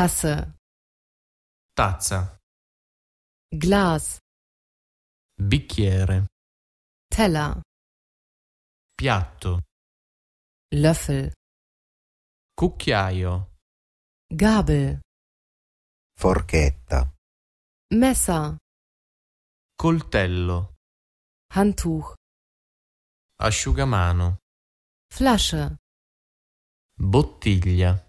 Tasse. Tazza. Glas. Bicchiere. Teller. Piatto. Löffel. Cucchiaio. Gabel. Forchetta. Messer. Coltello. Handtuch. Asciugamano. Flasche. Bottiglia.